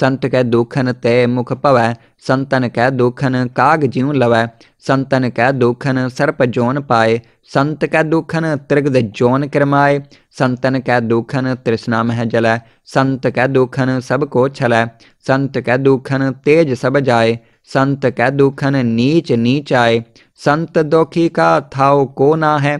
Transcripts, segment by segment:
संत कै दुखन ते मुख पवै संतन कै दुखन काग ज्यों लवै संतन कै दुखन सर्प जोन पाए संत कै दुखन त्रिगद जोन किरमाए संतन कै दुखन तृष्णा मह जलै संत कै दुखन सब को छलै संत कै दुखन तेज सब जाए संत कै दुखन नीच नीच आए संत दुखी का थाओ को ना है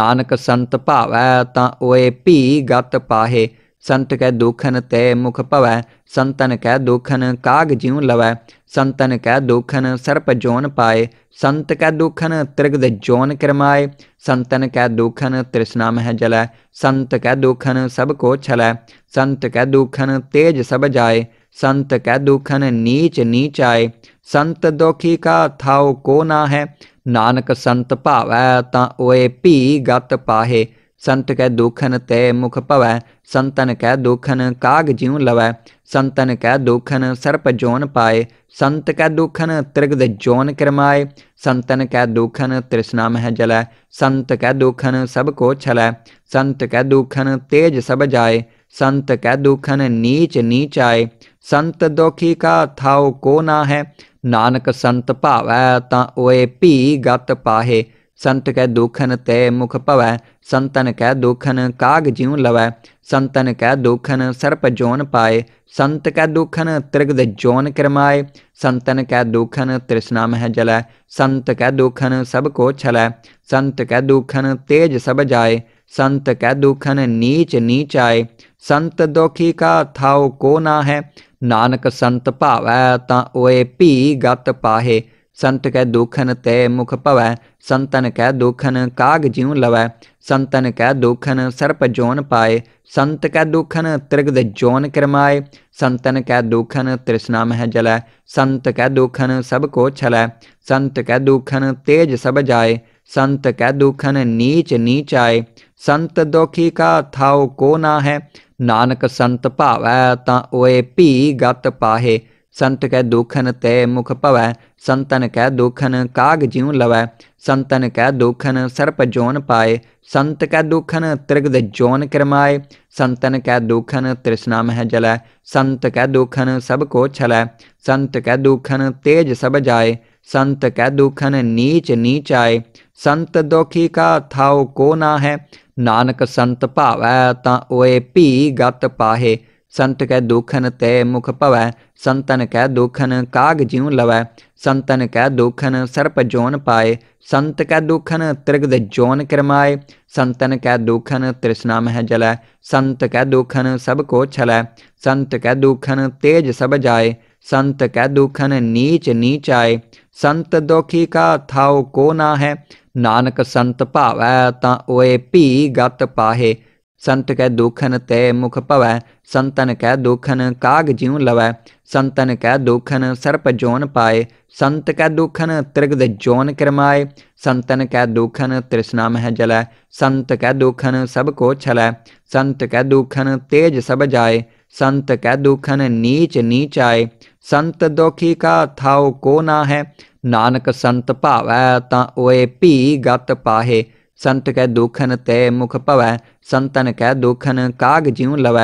नानक संत भावै ता ओए पी गत पाहे संत कै दुखन ते मुख पवै संतन कै दुखन काग ज्यों लवै संतन कै दुखन सर्प जोन पाए संत कै दुखन त्रिगद जोन किरमाए संतन कै दुखन तृष्णा मह जलै संत कै दुखन सब को छलै संत कै दुखन तेज सब जाए संत कै दुखन नीच नीच आए संत दुखी का थाओ को ना है नानक संत भावै ता ओए पी गत पाहे संत कै दुखन ते मुख पवै संतन कै दुखन काग ज्यों लवै संतन कै दुखन सर्प जोन पाए संत कै दुखन त्रिगद जोन किरमाए संतन कै दुखन तृष्णा मह जलै संत कै दुखन सब को छलै संत कै दुखन तेज सब जाए संत कै दुखन नीच नीच आए संत दुखी का थाओ को ना है नानक संत भावै ता ओए पी गत पाहे संत कै दुखन तय मुख पवै संतन कै दुखन काग ज्यू लवै संतन कै दुखन सर्प जोन पाए संत कै दुखन त्रिगद जोन किरमाए संतन कै दुखन तृष्णा मह जलै संत कै दुखन सब को छलै संत कै दुखन तेज सब जाए संत कै दुखन नीच नीच आए संत दुखी का थाओ को ना है नानक संत भावै ता ओए पी गत पाहे संत कै दुखन ते मुख पवै संतन कै दुखन काग ज्यू लवै संतन कै दुखन सर्प जोन पाए संत कै दुखन त्रिगद जोन किरमाए संतन कै दुखन तृष्णा मह जलै संत कै दुखन सब को छलै संत कै दुखन तेज सब जाए संत कै दुखन नीच नीच आए संत दुखी का थाओ को ना है नानक संत भावै ता ओए पी गत पाहे संत कै दुखन ते मुख पवै संतन कै दुखन काग ज्यों लवै संतन कै दुखन सर्प जोन पाए संत कै दुखन त्रिगद जोन किरमाए संतन कै दुखन तृष्णा मह जलै संत कै दुखन सब को छलै संत कै दुखन तेज सब जाए संत कै दुखन नीच नीच आए संत दुखी का थाओ को ना है नानक संत भावै ता ओए पी गत पाहे संत कै दुखन ते मुख पवै संतन कै दुखन काग ज्यों लवै संतन कै दुखन सर्प जोन पाए संत कै दुखन त्रिगद जोन किरमाए संतन कै दुखन तृष्णा मह जलै संत कै दुखन सब को छलै संत कै दुखन तेज सब जाए संत कै दुखन नीच नीच आए संत दुखी का थाओ को ना है नानक संत भावै ता ओए पी गत पाहे संत कै दुखन ते मुख पवै संतन कै दुखन काग ज्यों लवै संतन कै दुखन सर्प जोन पाए संत कै दुखन त्रिगद जोन किरमाए संतन कै दुखन तृष्णा मह जलै संत कै दुखन सब को छलै संत कै दुखन तेज सब जाए संत कै दुखन नीच नीच आए संत दुखी का थाओ को ना है नानक संत भावै ता ओए पी गत पाहे संत कै दुखन तय मुख पवै संतन कै दुखन काग ज्यू लवै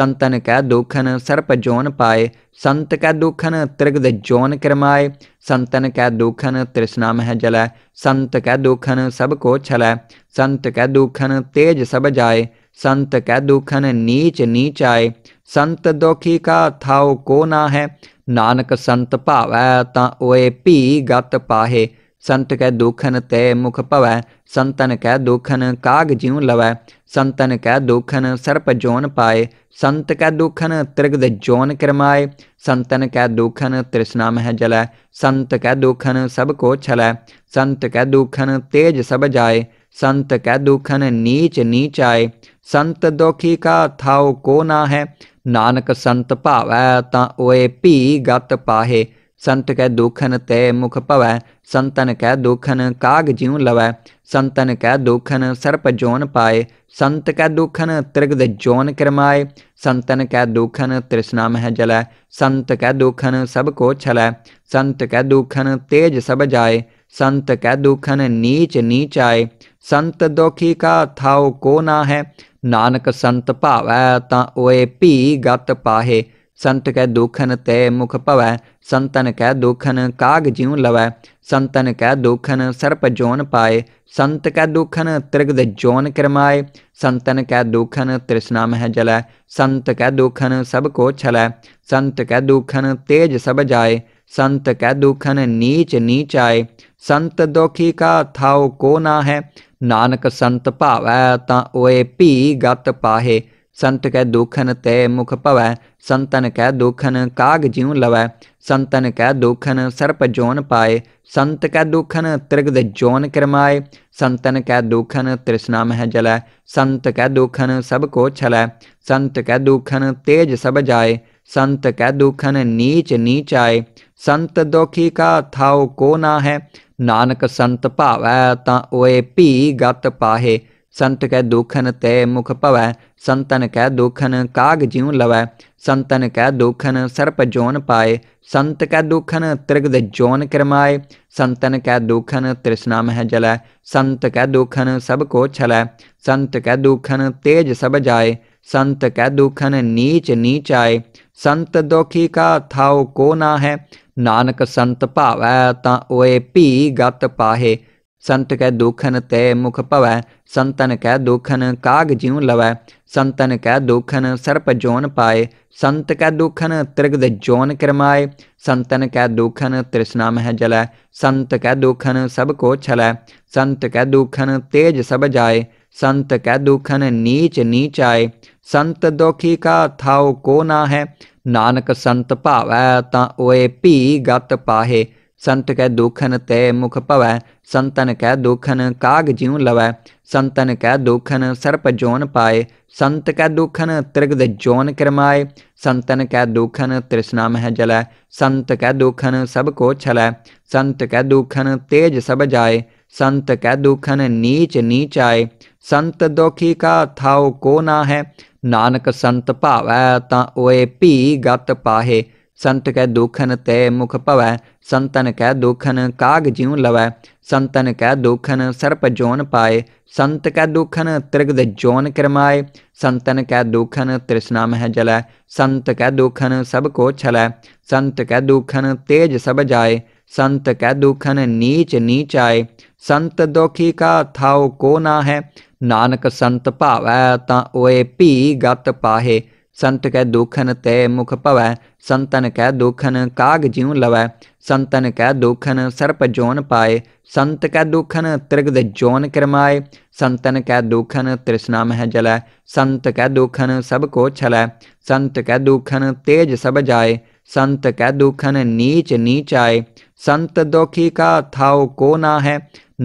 संतन कै दुखन सर्प जोन पाए संत कै दुखन त्रिगद जोन किरमाए संतन कै दुखन तृष्णा मह जलै संत कै दुखन सब को छलै संत कै दुखन तेज सब जाए संत कै दुखन नीच नीच आए संत दुखी का थाओ को ना है नानक संत भावै ता ओए पी गत पाहे संत कै दुखन ते मुख पवै संतन कै दुखन काग ज्यू लवै संतन कै दुखन सर्प जोन पाए संत कै दुखन त्रिगद जोन किरमाए संतन कै दुखन तृष्णा मह जलै संत कै दुखन सब को छलै संत कै दुखन तेज सब जाए संत कै दुखन नीच नीच आए संत दुखी का थाओ को ना है नानक संत भावै ता ओए पी गत पाहे संत कै दुखन ते मुख पवै संतन कै दुखन काग ज्यों लवै संतन कै दुखन सर्प जोन पाए संत कै दुखन त्रिगद जोन किरमाए संतन कै दुखन तृष्णा मह जलै संत कै दुखन सब को छलै संत कै दुखन तेज सब जाए संत कै दुखन नीच नीच आए संत दुखी का थाओ को ना है नानक संत भावै ता ओए पी गत पाहे संत कै दुखन ते मुख पवै संतन कै दुखन काग ज्यों लवै संतन कै दुखन सर्प जोन पाए संत कै दुखन त्रिगद जोन किरमाए संतन कै दुखन तृष्णा मह जलै संत कै दुखन सब को छलै संत कै दुखन तेज सब जाए संत कै दुखन नीच नीच आए संत दुखी का थाओ को ना है नानक संत भावै ता ओए पी गत पाहे संत कै दुखन ते मुख पवै संतन कै दुखन काग ज्यों लवै संतन कै दुखन सर्प जोन पाए संत कै दुखन त्रिगद जोन किरमाए संतन कै दुखन तृष्णा मह जलै संत कै दुखन सब को छलै संत कै दुखन तेज सब जाए संत कै दुखन नीच नीच आए संत दुखी का थाओ को ना है नानक संत भावै ता ओए पी गत पाहे संत कै दुखन तय मुख पवै संतन कै दुखन काग ज्यू लवै संतन कै दुखन सर्प जोन पाए संत कै दुखन त्रिगद जोन किरमाए संतन कै दुखन तृष्णा मह जलै संत कै दुखन सब को छलै संत कै दुखन तेज सब जाए संत कै दुखन नीच नीच आए संत दुखी का थाओ को ना है नानक संत भावै ता ओए पी गत पाहे संत कै दुखन ते मुख पवै संतन कै दुखन काग ज्यू लवै संतन कै दुखन सर्प जोन पाए संत कै दुखन त्रिगद जोन किरमाए संतन कै दुखन तृष्णा मह जलै संत कै दुखन सब को छलै संत कै दुखन तेज सब जाए संत कै दुखन नीच नीच आए संत दुखी का थाओ को ना है नानक संत भावै ता ओए पी गत पाहे संत कै दुखन ते मुख पवै संतन कै दुखन काग ज्यों लवै संतन कै दुखन सर्प जोन पाए संत कै दुखन त्रिगद जोन किरमाए संतन कै दुखन तृष्णा मह जलै संत कै दुखन सब को छलै संत कै दुखन तेज सब जाए संत कै दुखन नीच नीच आए संत दुखी का थाओ को ना है नानक संत भावै ता ओए पी गत पाहे संत कै दुखन ते मुख पवै संतन कै दुखन काग ज्यों लवै संतन कै दुखन सर्प जोन पाए संत कै दुखन त्रिगद जोन किरमाए संतन कै दुखन तृष्णा मह जलै संत कै दुखन सब को छलै संत कै दुखन तेज सब जाए संत कै दुखन नीच नीच आए संत दुखी का थाओ को ना है नानक संत भावै ता ओए पी गत पाहे संत कै दुखन ते मुख पवै संतन कै दुखन काग ज्यों लवै संतन कै दुखन सर्प जोन पाए संत कै दुखन त्रिगद जोन किरमाए संतन कै दुखन तृष्णा मह जलै संत कै दुखन सब को छलै संत कै दुखन तेज सब जाए संत कै दुखन नीच नीच आए संत दुखी का थाओ को ना है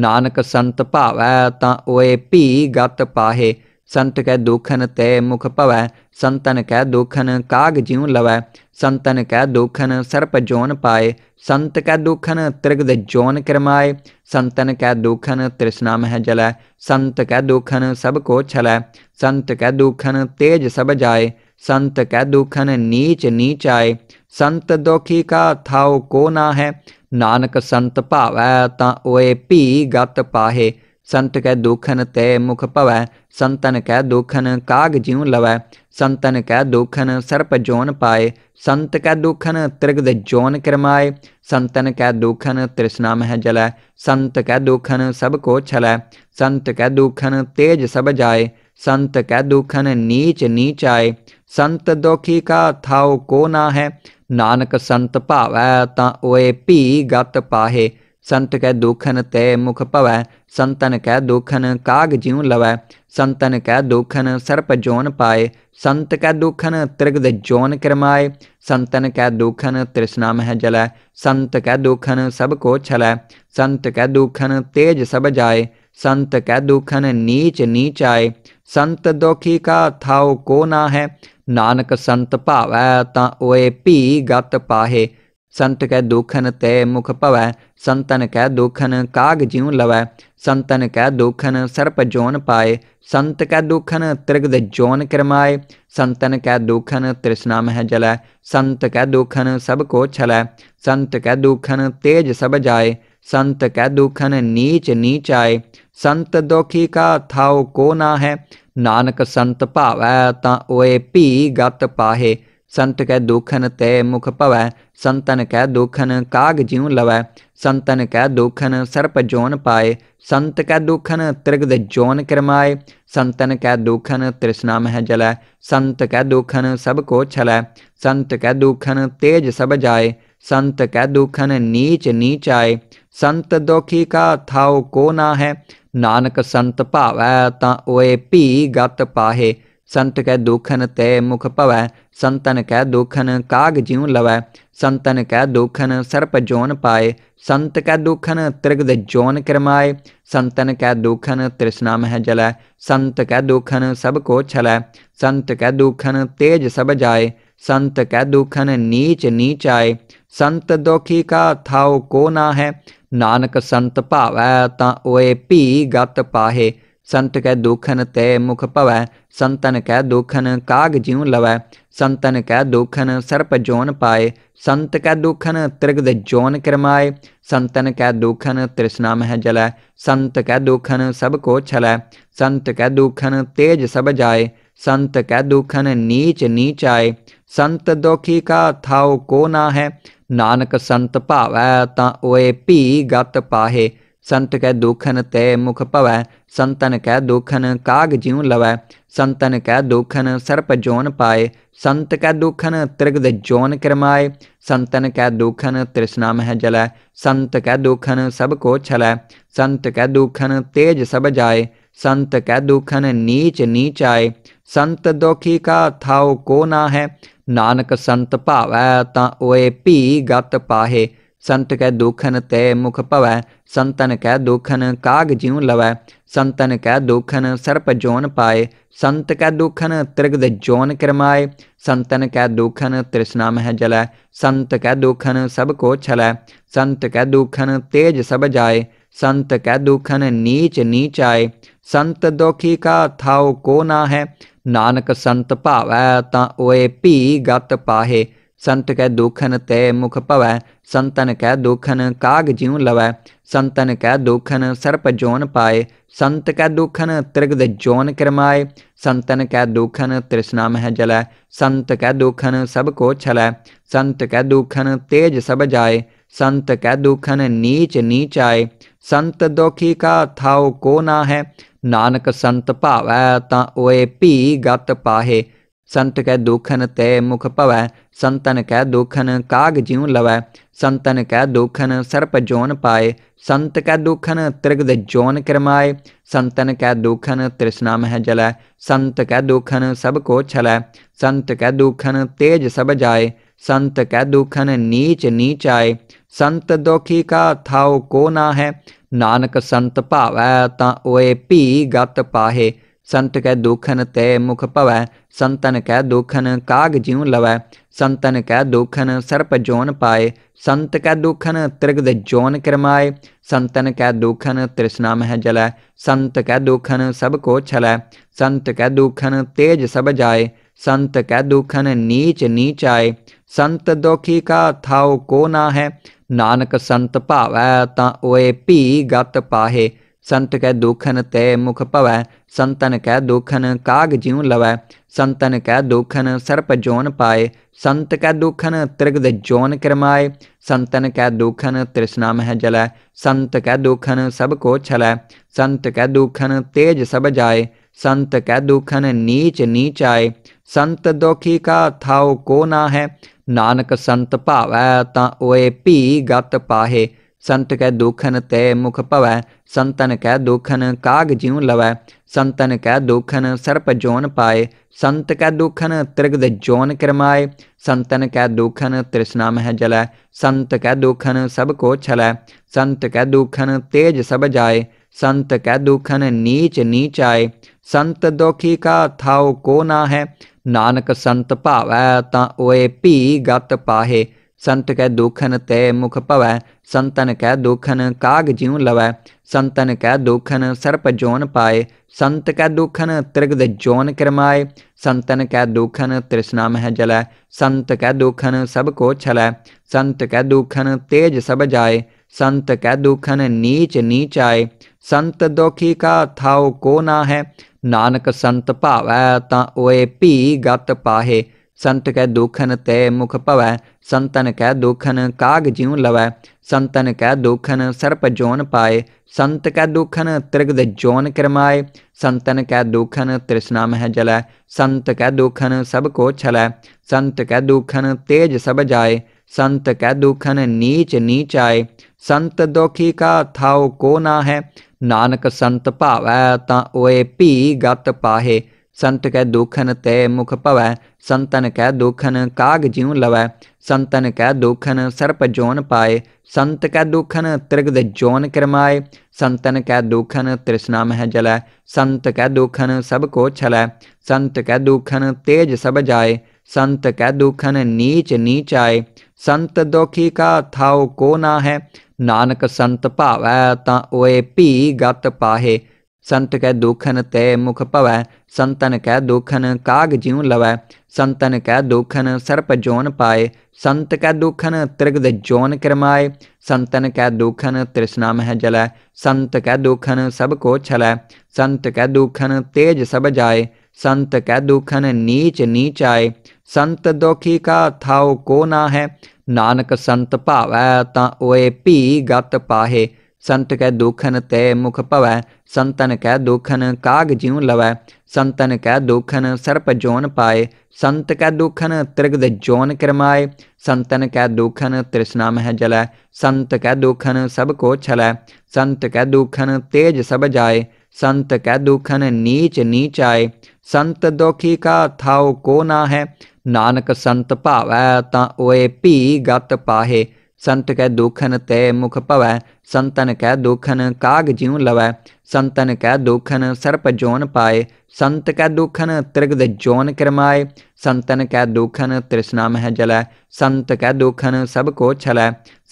नानक संत भावै ता ओए पी गत पाहे संत कै दुखन तय मुख पवै संतन कै दुखन काग ज्यू लवै संतन कै दुखन सर्प जोन पाए संत कै दुखन त्रिगद जोन किरमाए संतन कै दुखन तृष्णा मह जलै संत कै दुखन सब को छलै संत कै दुखन तेज सब जाए संत कै दुखन नीच नीच आए संत दुखी का थाओ को ना है नानक संत भावै ता ओए पी गत पाहे संत कै दुखन ते मुख पवै संतन कै दुखन काग ज्यू लवै संतन कै दुखन सर्प जोन पाए संत कै दुखन त्रिगद जोन किरमाए संतन कै दुखन तृष्णा मह जलै संत कै दुखन सब को छलै संत कै दुखन तेज सब जाए संत कै दुखन नीच नीच आए संत दुखी का थाओ को ना है नानक संत भावै ता ओए पी गत पाहे संत के दुखन ते मुख पवै संतन कै दुखन काग ज्यू लवै संतन कै दुखन सर्प जोन पाए संत कै दुखन त्रिगद जोन किरमाए संतन कै दुखन तृष्णा मह जलै संत कै दुखन सब को छलै संत कै दुखन तेज सब जाए संत कै दुखन नीच नीच आए संत दुखी का थाओ को ना है नानक संत भावै ता ओए पी गत पाहे संत कै दुखन ते मुख पवै संतन कै दुखन काग ज्यों लवै संतन कै दुखन सर्प जोन पाए संत कै दुखन त्रिगद जोन किरमाए संतन कै दुखन तृष्णा मह जलै संत कै दुखन सब को छलै संत कै दुखन तेज सब जाए संत कै दुखन नीच नीच आए संत दुखी का थाओ को ना है नानक संत भावै ता ओए पी गत पाहे संत कै दुखन ते मुख पवै संतन कै दुखन काग ज्यों लवै संतन कै दुखन सर्प जोन पाए संत कै दुखन त्रिगद जोन किरमाए संतन कै दुखन तृष्णा मह जलै संत कै दुखन सब को छलै संत कै दुखन तेज सब जाए संत कै दुखन नीच नीच आए संत दुखी का थाओ को ना है नानक संत भावै ता ओए पी गत पाहे संत कै दुखन तय मुख पवै संतन कै दुखन काग ज्यू लवै संतन कै दुखन सर्प जोन पाए संत कै दुखन त्रिगद जोन किरमाए संतन कै दुखन तृष्णा मह जलै संत कै दुखन सब को छलै संत कै दुखन तेज सब जाए संत कै दुखन नीच नीच आए संत दुखी का थाओ को ना है नानक संत भावै ता ओए पी गत पाहे संत कै दुखन ते मुख पवै संतन कै दुखन काग ज्यू लवै संतन कै दुखन सर्प जोन पाए संत कै दुखन त्रिगद जोन किरमाए संतन कै दुखन तृष्णा मह जलै संत कै दुखन सब को छलै संत कै दुखन तेज सब जाए संत कै दुखन नीच नीच आए संत दुखी का थाओ को ना है नानक संत भावै ता ओए पी गत पाहे संत के दुखन ते मुख पवै संतन के दुखन काग ज्यों लवै संतन के दुखन सर्प जोन पाए संत के दुखन त्रिगद जोन किरमाए संतन कै दुखन तृष्णा मह जलै संत कै दुखन सब को छलै संत के दुखन तेज सब जाए संत कै दुखन नीच नीच आए संत दुखी का थाओ को ना है नानक संत भावै ता ओए पी गत पाहे संत कै दुखन ते मुख पवै संतन कै दुखन काग ज्यों लवै संतन कै दुखन सर्प जोन पाए संत कै दुखन त्रिगद जोन किरमाए संतन कै दुखन तृष्णा मह जलै संत कै दुखन सब को छलै संत कै दुखन तेज सब जाए संत कै दुखन नीच नीच आए संत दुखी का थाओ को ना है नानक संत भावै ता ओए पी गत पाहे संत के दुखन ते मुख पवै संतन कै दुखन काग ज्यों लवै संतन कै दुखन सर्प जोन पाए संत कै दुखन त्रिगद जोन किरमाए संतन कै दुखन तृष्णा मह जलै संत कै दुखन सब को छलै संत कै दुखन तेज सब जाए संत कै दुखन नीच नीच आए संत दुखी का थाओ को ना है नानक संत भावै ता ओए पी गत पाहे संत कै दुखन तय मुख पवै संतन कै दुखन काग ज्यू लवै संतन कै दुखन सर्प जोन पाए संत कै दुखन त्रिगद जोन किरमाए संतन कै दुखन तृष्णा मह जलै संत कै दुखन सब को छलै संत कै दुखन तेज सब जाए संत कै दुखन नीच नीच आए संत दुखी का थाओ को ना है नानक संत भावै ता ओए पी गत पाहे संत कै दुखन ते मुख पवै संतन कै दुखन काग ज्यू लवै संतन कै दुखन सर्प जोन पाए संत कै दुखन त्रिगद जोन किरमाए संतन कै दुखन तृष्णा मह जलै संत कै दुखन सब को छलै संत कै दुखन तेज सब जाए संत कै दुखन नीच नीच आए संत दुखी का थाओ को ना है नानक संत भावै ता ओए पी गत पाहे संत कै दुखन ते मुख पवै संतन कै दुखन काग ज्यू लवै संतन कै दुखन सर्प जोन पाए संत कै दुखन त्रिगद जोन किरमाए संतन कै दुखन तृष्णा मह जलै संत कै दुखन सब को छलै संत कै दुखन तेज सब जाए संत कै दुखन नीच नीच आए संत दुखी का थाओ को ना है नानक संत भावै ता ओए पी गत पाहे संत कै दुखन ते मुख पवै संतन कै दुखन काग ज्यों लवै संतन कै दुखन सर्प जोन पाए संत कै दुखन त्रिगद जोन किरमाए संतन कै दुखन तृष्णा मह जलै संत कै दुखन सब को छलै संत कै दुखन तेज सब जाए संत कै दुखन नीच नीच आए संत दुखी का थाओ को ना है नानक संत भावै ता ओए पी गत पाहे संत कै दुखन ते मुख पवै संतन कै दुखन काग ज्यों लवै संतन कै दुखन सर्प जोन पाए संत कै दुखन त्रिगद जोन किरमाए संतन कै दुखन तृष्णा मह जलै संत कै दुखन सब को छलै संत कै दुखन तेज सब जाए संत कै दुखन नीच नीच आए संत दुखी का थाओ को ना है नानक संत भावै ता ओए पी गत पाहे संत कै दुखन तय मुख पवै संतन कै दुखन काग ज्यू लवै संतन कै दुखन सर्प जोन पाए संत कै दुखन त्रिगद जोन किरमाए संतन कै दुखन तृष्णा मह जलै संत कै दुखन सब को छलै संत कै दुखन तेज सब जाए संत कै दुखन नीच नीच आए संत दुखी का थाओ को ना है नानक संत भावै ता ओए पी गत पाहे संत कै दुखन ते मुख पवै संतन कै दुखन काग ज्यों लवै संतन कै दुखन सर्प जोन पाए संत कै दुखन त्रिगद जोन किरमाए संतन कै दुखन तृष्णा मह जलै संत कै दुखन सब को छलै संत कै दुखन तेज सब जाए संत कै दुखन नीच नीच आए संत दुखी का थाओ को ना है नानक संत भावै ता ओए पी गत पाहे संत के दुखन ते मुख पवै संतन कै दुखन काग ज्यू लवै संतन कै दुखन सर्प जोन पाए संत कै दुखन त्रिगद जोन किरमाए संतन कै दुखन तृष्णा मह जलै संत कै दुखन सब को छलै संत कै दुखन तेज सब जाए संत कै दुखन नीच नीच आए संत दुखी का थाओ को ना है नानक संत भावै ता ओए पी गत पाहे संत कै दुखन ते मुख पवै संतन कै दुखन काग ज्यों लवै संतन कै दुखन सर्प जोन पाए संत कै दुखन त्रिगद जोन किरमाए संतन कै दुखन तृष्णा मह जलै संत कै दुखन सब को छलै संत कै दुखन तेज सब जाए संत कै दुखन नीच नीच आए संत दुखी का थाओ को ना है नानक संत भावै ता ओए पी गत पाहे संत कै दुखन ते मुख पवै संतन कै दुखन काग ज्यों लवै संतन कै दुखन सर्प जोन पाए संत कै दुखन त्रिगद जोन किरमाए संतन कै दुखन तृष्णा मह जलै संत कै दुखन सब को छलै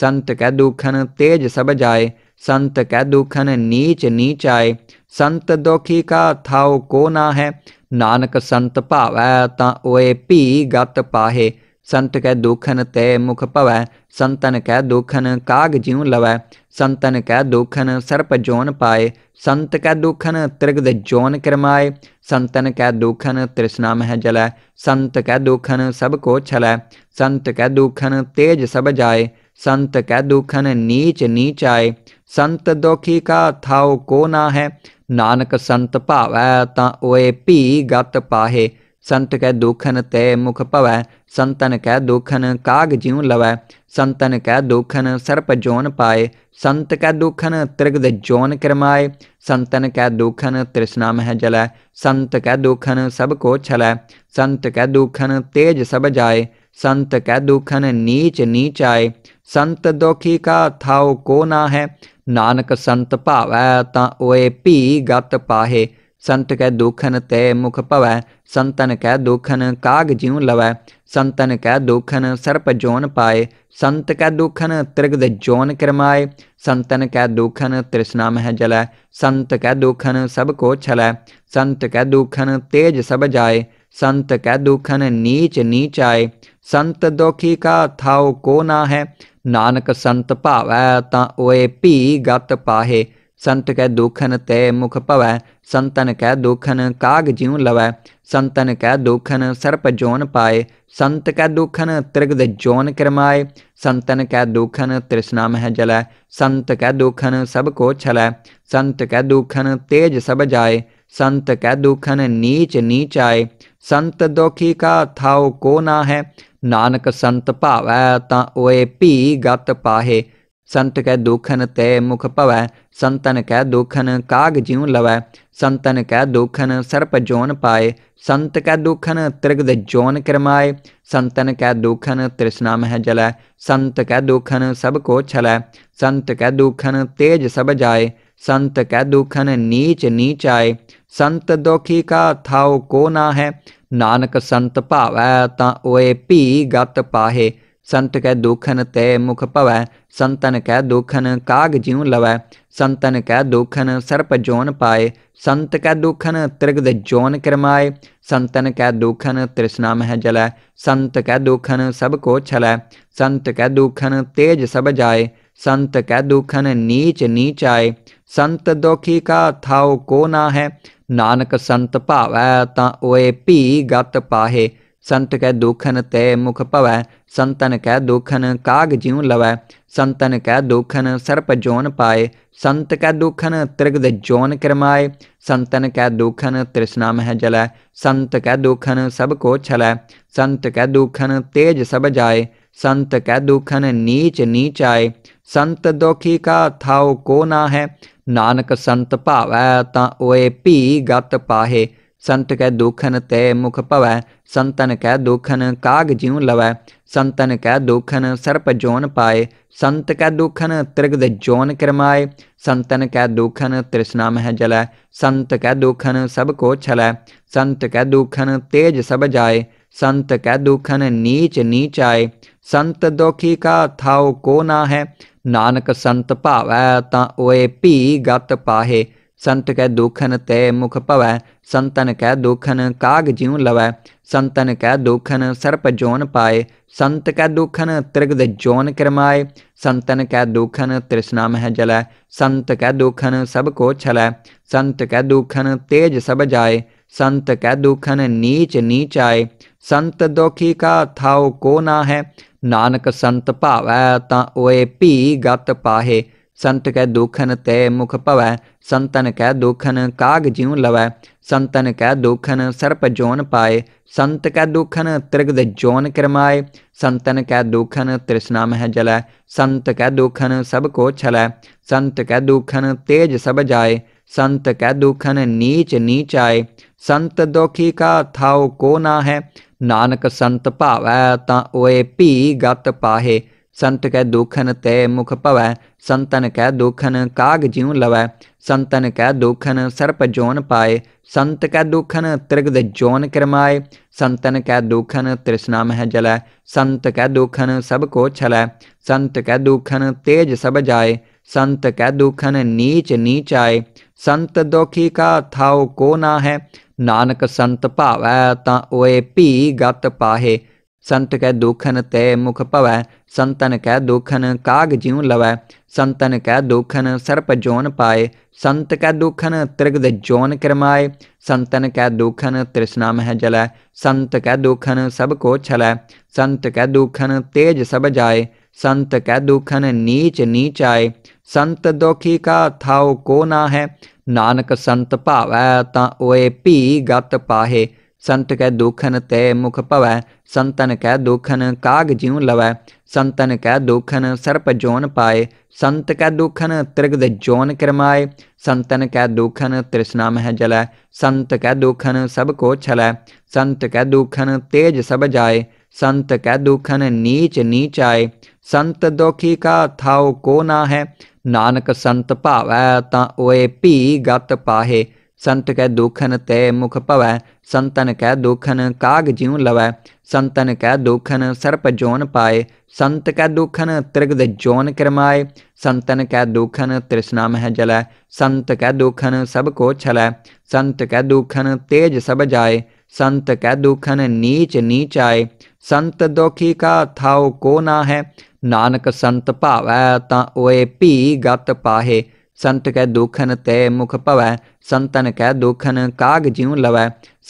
संत कै दुखन तेज सब जाए संत कै दुखन नीच नीच आए संत दुखी का थाओ को ना है नानक संत भावै ता ओए पी गत पाहे संत कै दुखन तय मुख पवै संतन कै दुखन काग ज्यू लवै संतन कै दुखन सर्प जोन पाए संत कै दुखन त्रिगद जोन किरमाए संतन कै दुखन तृष्णा मह जलै संत कै दुखन सब को छलै संत कै दुखन तेज सब जाए संत कै दुखन नीच नीच आए संत दुखी का थाओ को ना है नानक संत भावै ता ओए पी गत पाहे संत कै दुखन ते मुख पवै संतन कै दुखन काग ज्यों लवै संतन कै दुखन सर्प जोन पाए संत कै दुखन त्रिगद जोन किरमाए संतन कै दुखन तृष्णा मह जलै संत कै दुखन सब को छलै संत कै दुखन तेज सब जाए संत कै दुखन नीच नीच आए संत दुखी का थाओ को ना है नानक संत भावै ता ओए पी गत पाहे संत कै दुखन ते मुख पवै संतन कै दुखन काग ज्यों लवै संतन कै दुखन सर्प जोन पाए संत कै दुखन त्रिगद जोन किरमाए संतन कै दुखन तृष्णा मह जलै संत कै दुखन सब को छलै संत कै दुखन तेज सब जाए संत कै दुखन नीच नीच आए संत दुखी का थाओ को ना है नानक संत भावै ता ओए पी गत पाहे संत कै दुखन ते मुख पवै संतन कै दुखन काग ज्यों लवै संतन कै दुखन सर्प जोन पाए संत कै दुखन त्रिगद जोन किरमाए संतन कै दुखन तृष्णा मह जलै संत कै दुखन सब को छलै संत कै दुखन तेज सब जाए संत कै दुखन नीच नीच आए संत दुखी का थाओ को ना है नानक संत भावै ता ओए पी गत पाहे संत कै दुखन ते मुख पवै संतन कै दुखन काग ज्यों लवै संतन कै दुखन सर्प जोन पाए संत कै दुखन त्रिगद जोन किरमाए संतन कै दुखन तृष्णा मह जलै संत कै दुखन सब को छलै संत कै दुखन तेज सब जाए संत कै दुखन नीच नीच आए संत दुखी का थाओ को ना है नानक संत भावै ता ओए पी गत पाहे संत कै दुखन ते मुख पवै संतन कै दुखन काग ज्यू लवै संतन कै दुखन सर्प जोन पाए संत कै दुखन त्रिगद जोन किरमाए संतन कै दुखन तृष्णा मह जलै संत कै दुखन सब को छलै संत कै दुखन तेज सब जाए संत कै दुखन नीच नीच आए संत दुखी का थाओ को ना है नानक संत भावै ता ओए पी गत पाहे संत कै दुखन ते मुख पवै संतन कै दुखन काग ज्यों लवै संतन कै दुखन सर्प जोन पाए संत कै दुखन त्रिगद जोन किरमाए संतन कै दुखन तृष्णा मह जलै संत कै दुखन सब को छलै संत कै दुखन तेज सब जाए संत कै दुखन नीच नीच आए संत दुखी का थाओ को ना है नानक संत भावै ता ओए पी गत पाहे संत कै दुखन ते मुख पवै संतन कै दुखन काग ज्यों लवै संतन कै दुखन सर्प जोन पाए संत कै दुखन त्रिगद जोन किरमाए संतन कै दुखन तृष्णा मह जलै संत कै दुखन सब को छलै संत कै दुखन तेज सब जाए संत कै दुखन नीच नीच आए संत दुखी का थाओ को ना है नानक संत भावै ता ओए पी गत पाहे संत कै दुखन ते मुख पवै संतन कै दुखन काग ज्यों लवै संतन कै दुखन सर्प जोन पाए संत कै दुखन त्रिगद जोन किरमाए संतन कै दुखन तृष्णा मह जलै संत कै दुखन सब को छलै संत कै दुखन तेज सब जाए संत कै दुखन नीच नीच आए संत दुखी का थाओ को ना है नानक संत भावै ता ओए पी गत पाहे संत कै दुखन ते मुख पवै संतन कै दुखन काग ज्यों लवै संतन कै दुखन सर्प जोन पाए संत कै दुखन त्रिगद जोन किरमाए संतन कै दुखन तृष्णा मह जलै संत कै दुखन सब को छलै संत कै दुखन तेज सब जाए संत कै दुखन नीच नीच आए संत दुखी का थाओ को ना है नानक संत भावै ता ओए पी गत पाहे संत कै दुखन ते मुख पवै संतन कै दुखन काग ज्यू लवै संतन कै दुखन सर्प जोन पाए संत कै दुखन त्रिगद जोन किरमाए संतन कै दुखन तृष्णा मह जलै संत कै दुखन सब को छलै संत कै दुखन तेज सब जाए संत कै दुखन नीच नीच आए संत दुखी का थाओ को ना है नानक संत भावै ता ओए पी गत पाहे संत कै दुखन ते मुख पवै संतन कै दुखन काग ज्यों लवै संतन कै दुखन सर्प जोन पाए संत कै दुखन त्रिगद जोन किरमाए संतन कै दुखन तृष्णा मह जलै संत कै दुखन सब को छलै संत कै दुखन तेज सब जाए संत कै दुखन नीच नीच आए संत दुखी का थाओ को ना है नानक संत भावै ता ओए पी गत पाहे संत कै दुखन ते मुख पवै संतन कै दुखन काग ज्यों लवै संतन कै दुखन सर्प जोन पाए संत कै दुखन त्रिगद जोन किरमाए संतन कै दुखन तृष्णा मह जलै संत कै दुखन सब को छलै संत कै दुखन तेज सब जाए संत कै दुखन नीच नीच आए संत दुखी का थाओ को ना है नानक संत भावै ता ओए पी गत पाहे संत कै दुखन ते मुख पवै संतन कै दुखन काग ज्यों लवै संतन कै दुखन सर्प जोन पाए संत कै दुखन त्रिगद जोन किरमाए संतन कै दुखन तृष्णा मह जलै संत कै दुखन सब को छलै संत कै दुखन तेज सब जाए संत कै दुखन नीच नीच आए संत दुखी का थाओ को ना है नानक संत भावै ता ओए पी गत पाहे संत कै दुखन ते मुख पवै संतन कै दुखन काग ज्यू लवै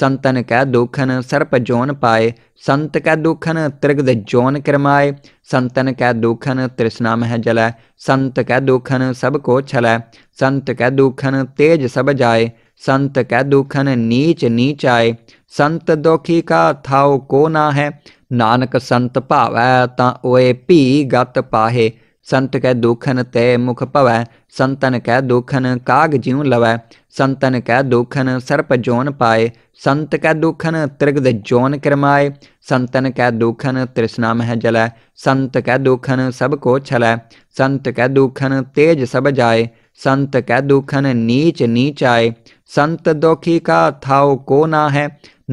संतन कै दुखन सर्प जोन पाए संत कै दुखन त्रिगद जोन किरमाए संतन कै दुखन तृष्णा मह जलै संत कै दुखन सब को छलै संत कै दुखन तेज सब जाए संत कै दुखन नीच नीच आए संत दुखी का थाओ को ना है नानक संत भावै ता ओए पी गत पाहे संत कै दुखन ते मुख पवै संतन कै दुखन काग ज्यू लवै संतन कै दुखन सर्प जोन पाए संत कै दुखन त्रिगद जोन किरमाए संतन कै दुखन तृष्णा मह जलै संत कै दुखन सब को छलै संत कै दुखन तेज सब जाए संत कै दुखन नीच नीच आए संत दुखी का थाओ को ना है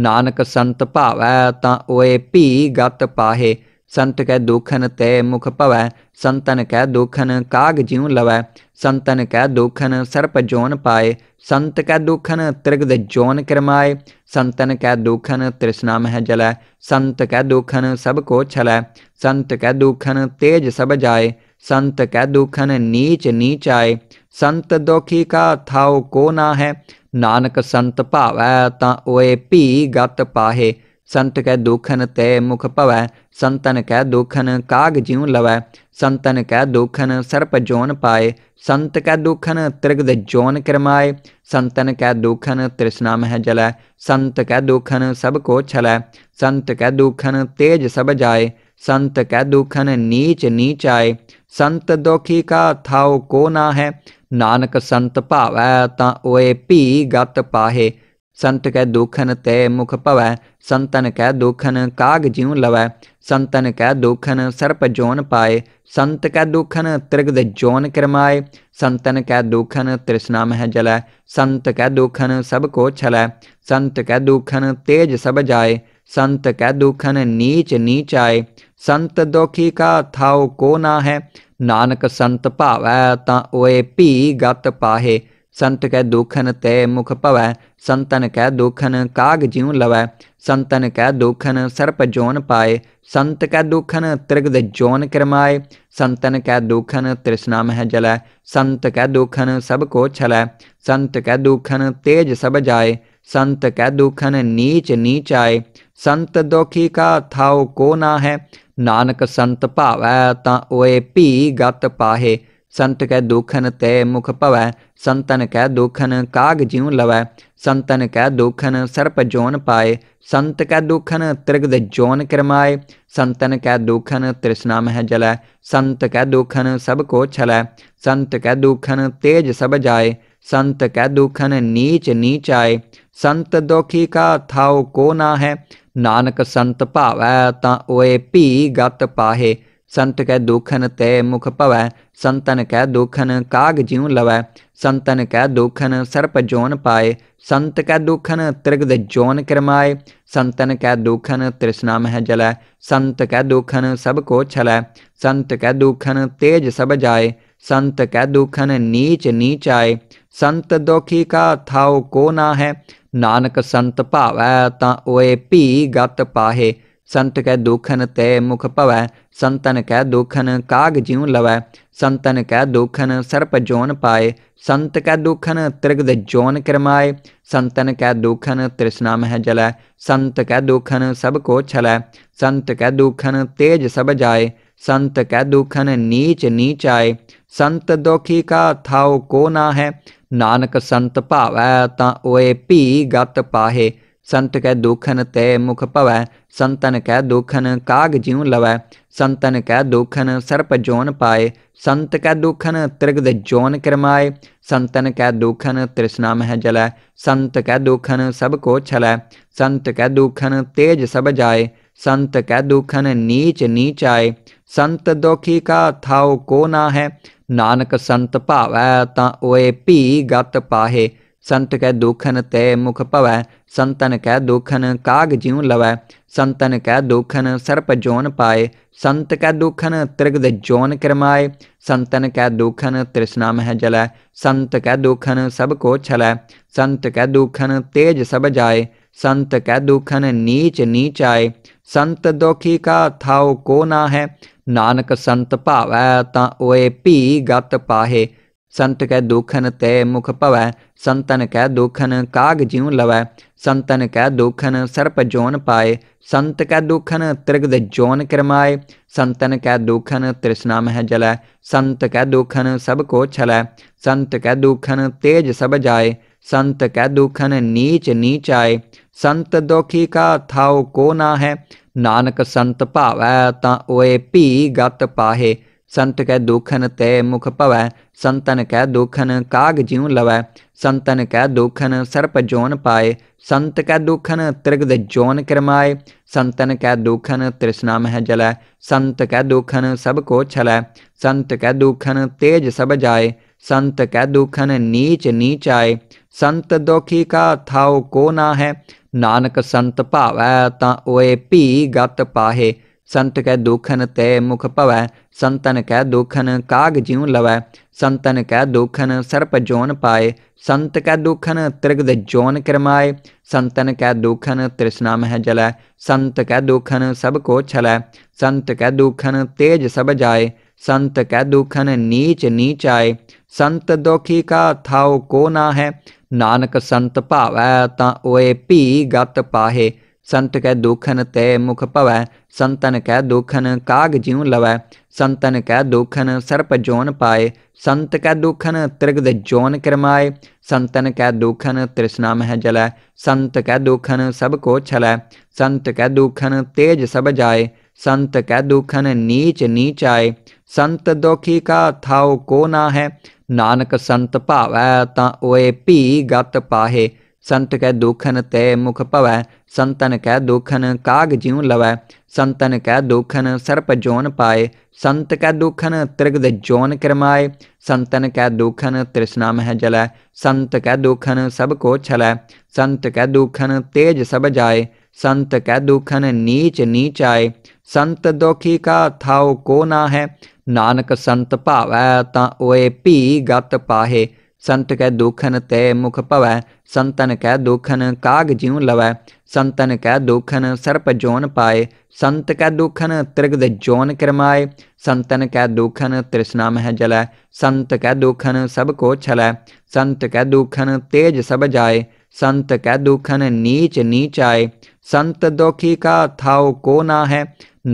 नानक संत भावै ता ओए पी गत पाहे संत कै दुखन ते मुख पवै संतन कै दुखन काग ज्यों लवै संतन कै दुखन सर्प जोन पाए संत कै दुखन त्रिगद जोन किरमाए संतन कै दुखन तृष्णा मह जलै संत कै दुखन सब को छलै संत कै दुखन तेज सब जाए संत कै दुखन नीच नीच आए संत दुखी का थाओ को ना है नानक संत भावै ता ओए पी गत पाहे संत कै दुखन ते मुख पवै संतन कै दुखन काग ज्यों लवै संतन कै दुखन सर्प जोन पाए संत कै दुखन त्रिगद जोन किरमाए संतन कै दुखन तृष्णा मह जलै संत कै दुखन सब को छलै संत कै दुखन तेज सब जाए संत कै दुखन नीच नीच आए संत दुखी का थाओ को ना है नानक संत भावै ता ओए पी गत पाहे संत कै दुखन ते मुख पवै संतन कै दुखन काग ज्यों लवै संतन कै दुखन सर्प जोन पाए संत कै दुखन त्रिगद जोन किरमाए संतन कै दुखन तृष्णा मह जलै संत कै दुखन सब को छलै संत कै दुखन तेज सब जाए संत कै दुखन नीच नीच आए संत दुखी का थाओ को ना है नानक संत भावै ता ओए पी गत पाहे संत कै दुखन ते मुख पवै संतन कै दुखन काग ज्यों लवै संतन कै दुखन सर्प जोन पाए संत कै दुखन त्रिगद जोन किरमाए संतन कै दुखन तृष्णा मह जलै संत कै दुखन सब को छलै संत कै दुखन तेज सब जाए संत कै दुखन नीच नीच आए संत दुखी का थाओ को ना है नानक संत भावै ता ओए पी गत पाहे संत कै दुखन ते मुख पवै संतन कै दुखन काग ज्यू लवै संतन कै दुखन सर्प जोन पाए संत कै दुखन त्रिगद जोन किरमाए संतन कै दुखन तृष्णा मह जलै संत कै दुखन सब को छलै संत कै दुखन तेज सब जाए संत कै दुखन नीच नीच आए संत दुखी का थाओ को ना है नानक संत भावै ता ओए पी गत पाहे संत कै दुखन ते मुख पवै संतन कै दुखन काग ज्यों लवै संतन कै दुखन सर्प जोन पाए संत कै दुखन त्रिगद जोन किरमाए संतन कै दुखन तृष्णा मह जलै संत कै दुखन सब को छलै संत कै दुखन तेज सब जाए संत कै दुखन नीच नीच आए संत दुखी का थाओ को ना है नानक संत भावै ता ओए पी गत पाहे संत कै दुखन ते मुख पवै संतन कै दुखन काग ज्यों लवै संतन कै दुखन सर्प जोन पाए संत कै दुखन त्रिगद जोन किरमाए संतन कै दुखन तृष्णा मह जलै संत कै दुखन सब को छलै संत कै दुखन तेज सब जाए संत कै दुखन नीच नीच आए संत दुखी का थाओ को ना है नानक संत भावै ता ओए पी गत पाहे संत कै दुखन ते मुख पवै संतन कै दुखन काग ज्यों लवै संतन कै दुखन सर्प जोन पाए संत कै दुखन त्रिगद जोन किरमाए संतन कै दुखन तृष्णा मह जलै संत कै दुखन सब को छलै संत कै दुखन तेज सब जाए संत कै दुखन नीच नीच आए संत दुखी का थाओ को ना है नानक संत भावै ता ओए पी गत पाहे संत कै दुखन तय मुख पवै संतन कै दुखन काग ज्यू लवै संतन कै दुखन सर्प जोन पाए संत कै दुखन त्रिगद जोन किरमाए संतन कै दुखन तृष्णा मह जलै संत कै दुखन सब को छलै संत कै दुखन तेज सब जाए संत कै दुखन नीच नीच आए संत दुखी का थाओ को ना है नानक संत भावै ता ओए पी गत पाहे संत कै दुखन ते मुख पवै संतन कै दुखन काग ज्यू लवै संतन कै दुखन सर्प जोन पाए संत कै दुखन त्रिगद जोन किरमाए संतन कै दुखन तृष्णा मह जलै संत कै दुखन सब को छलै संत कै दुखन तेज सब जाए संत कै दुखन नीच नीच आए संत दुखी का थाओ को ना है नानक संत भावै ता ओए पी गत पाहे संत कै दुखन ते मुख पवै संतन कै दुखन काग ज्यों लवै संतन कै दुखन सर्प जोन पाए संत कै दुखन त्रिगद जोन किरमाए संतन कै दुखन तृष्णा मह जलै संत कै दुखन सब को छलै संत कै दुखन तेज सब जाए संत कै दुखन नीच नीच आए संत दुखी का थाओ को ना है नानक संत भावै ता ओए पी गत पाहे संत कै दुखन ते मुख पवै संतन कै दुखन काग ज्यों लवै संतन कै दुखन सर्प जोन पाए संत कै दुखन त्रिगद जोन किरमाए संतन कै दुखन तृष्णा मह जलै संत कै दुखन सब को छलै संत कै दुखन तेज सब जाए संत कै दुखन नीच नीच आए संत दुखी का थाओ को ना है नानक संत भावै ता ओए पी गत पाहे संत कै दुखन ते मुख पवै संतन कै दुखन काग ज्यों लवै संतन कै दुखन सर्प जोन पाए संत कै दुखन त्रिगद जोन किरमाए संतन कै दुखन तृष्णा मह जलै संत कै दुखन सब को छलै संत कै दुखन तेज सब जाए संत कै दुखन नीच नीच आए संत दुखी का थाओ को ना है नानक संत भावै ता ओए पी गत पाहे संत कै दुखन तय मुख पवै संतन कै दुखन काग ज्यू लवै संतन कै दुखन सर्प जोन पाए संत कै दुखन त्रिगद जोन किरमाए संतन कै दुखन तृष्णा मह जलै संत कै दुखन सब को छलै संत कै दुखन तेज सब जाए संत कै दुखन नीच नीच आए संत दुखी का थाओ को ना है नानक संत भावै ता ओए पी गत पाहे संत कै दुखन ते मुख पवै संतन कै दुखन काग ज्यू लवै संतन कै दुखन सर्प जोन पाए संत कै दुखन त्रिगद जोन किरमाए संतन कै दुखन तृष्णा मह जलै संत कै दुखन सब को छलै संत कै दुखन तेज सब जाए संत कै दुखन नीच नीच आए संत दुखी का थाओ को ना है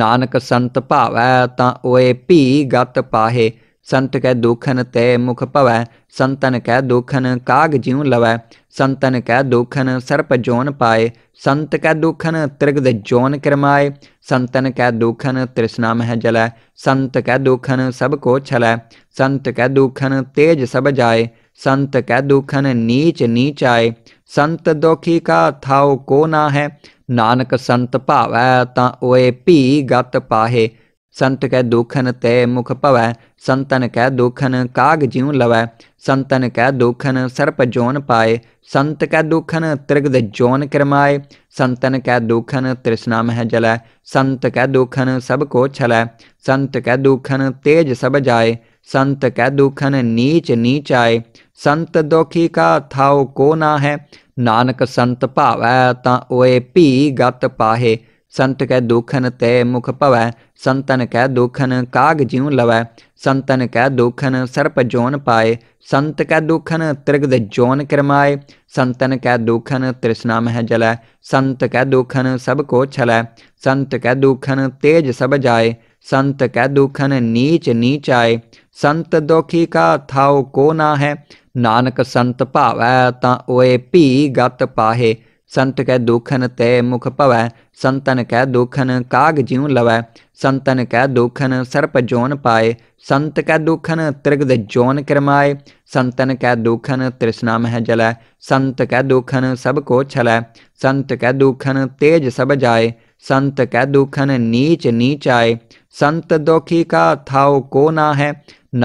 नानक संत भावै ता ओए पी गत पाहे संत के दुखन ते मुख पवै संतन के दुखन काग ज्यों लवै संतन के दुखन सर्प जोन पाए संत के दुखन त्रिगद जोन किरमाए संतन कै दुखन तृष्णा मह जलै संत कै दुखन सब को छलै संत के दुखन तेज सब जाए संत कै दुखन नीच नीच आए संत दुखी का थाओ को ना है नानक संत भावै ता ओए पी गत पाहे संत कै दुखन ते मुख पवै संतन कै दुखन काग ज्यों लवै संतन कै दुखन सर्प जोन पाए संत कै दुखन त्रिगद जोन किरमाए संतन कै दुखन तृष्णा मह जलै संत कै दुखन सब को छलै संत कै दुखन तेज सब जाए संत कै दुखन नीच नीच आए संत दुखी का थाओ को ना है नानक संत भावै ता ओए पी गत पाहे संत कै दुखन ते मुख पवै संतन कै दुखन काग ज्यों लवै संतन कै दुखन सर्प जोन पाए संत कै दुखन त्रिगद जोन किरमाए संतन कै दुखन तृष्णा मह जलै संत कै दुखन सब को छलै संत कै दुखन तेज सब जाए संत कै दुखन नीच नीच आए संत दुखी का थाओ को ना है नानक संत भावै ता ओए पी गत पाहे संत कै दुखन तय मुख पवै संतन कै दुखन काग ज्यू लवै संतन कै दुखन सर्प जोन पाए संत कै दुखन त्रिगद जोन किरमाए संतन कै दुखन तृष्णा मह जलै संत कै दुखन सब को छलै संत कै दुखन तेज सब जाए संत कै दुखन नीच नीच आए संत दुखी का थाओ को ना है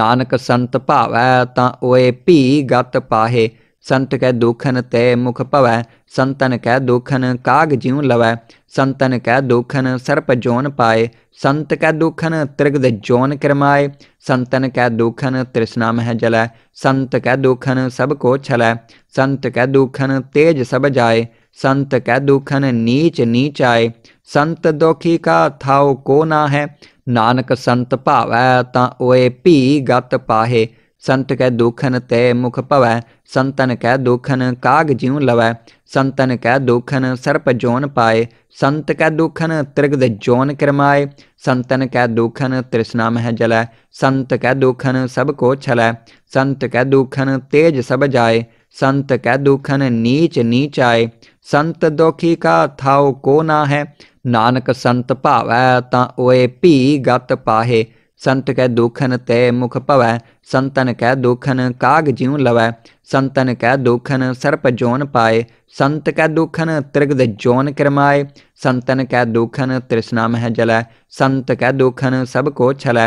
नानक संत भावै ता ओए पी गत पाहे संत कै दुखन ते मुख पवै संतन कै दुखन काग ज्यू लवै संतन कै दुखन सर्प जोन पाए संत कै दुखन त्रिगद जोन किरमाए संतन कै दुखन तृष्णा मह जलै संत कै दुखन सब को छलै संत कै दुखन तेज सब जाए संत कै दुखन नीच नीच आए संत दुखी का थाओ को ना है नानक संत भावै ता ओए पी गत पाहे संत के दुखन ते मुख पवै संतन कै दुखन काग ज्यू लवै संतन कै दुखन सर्प जोन पाए संत कै दुखन त्रिगद जोन किरमाए संतन कै दुखन तृष्णा मह जलै संत कै दुखन सब को छलै संत कै दुखन तेज सब जाए संत कै दुखन नीच नीच आए संत दुखी का थाओ को ना है नानक संत भावै ता ओए पी गत पाहे संत के दुखन तय मुख पवै संतन कै दुखन काग ज्यों लवै संतन कै दुखन सर्प जोन पाए संत कै दुखन त्रिगद जोन किरमाए संतन कै दुखन तृष्णा मह जलै संत कै दुखन सब को छलै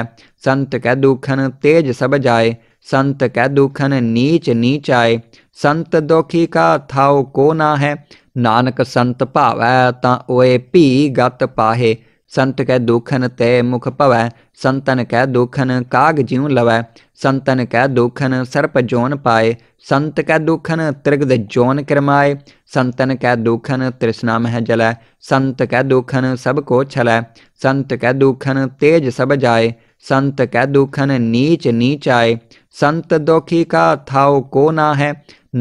संत कै दुखन तेज सब जाए संत कै दुखन नीच नीच आए संत दुखी का थाओ को ना है नानक संत भावै ता ओए पी गत पाहे संत कै दुखन ते मुख पवै संतन कै दुखन काग ज्यों लवै संतन कै दुखन सर्प जोन पाए संत कै दुखन त्रिगद जोन किरमाए संतन कै दुखन तृष्णा मह जलै संत कै दुखन सब को छलै संत कै दुखन तेज सब जाए संत कै दुखन नीच नीच आए संत दुखी का थाओ को ना है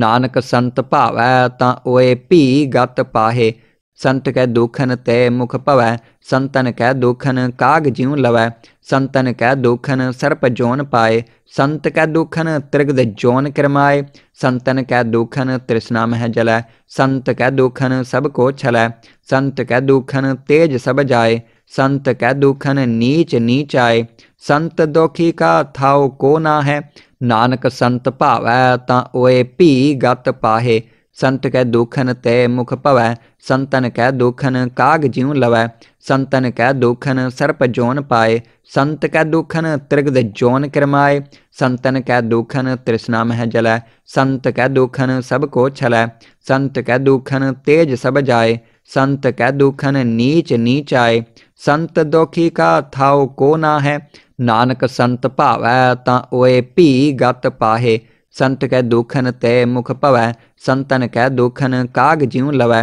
नानक संत भावै ता ओए पी गत पाहे संत कै दुखन ते मुख पवै संतन कै दुखन काग ज्यू लवै संतन कै दुखन सर्प जोन पाए संत कै दुखन त्रिगद जोन किरमाए संतन कै दुखन तृष्णा मह जलै संत कै दुखन सब को छलै संत कै दुखन तेज सब जाए संत कै दुखन नीच नीच आए संत दुखी का थाओ को ना है नानक संत भावै ता ओए पी गत पाहे संत कै दुखन ते मुख पवै संतन कै दुखन काग ज्यू लवै संतन कै दुखन सर्प जोन पाए संत कै दुखन त्रिगद जोन किरमाए संतन कै दुखन तृष्णा मह जलै संत कै दुखन सब को छलै संत कै दुखन तेज सब जाए संत कै दुखन नीच नीच आए संत दुखी का थाओ को ना है नानक संत भावै ता ओए पी गत पाहे संत के दुखन ते मुख पवै संतन कै दुखन काग ज्यू लवै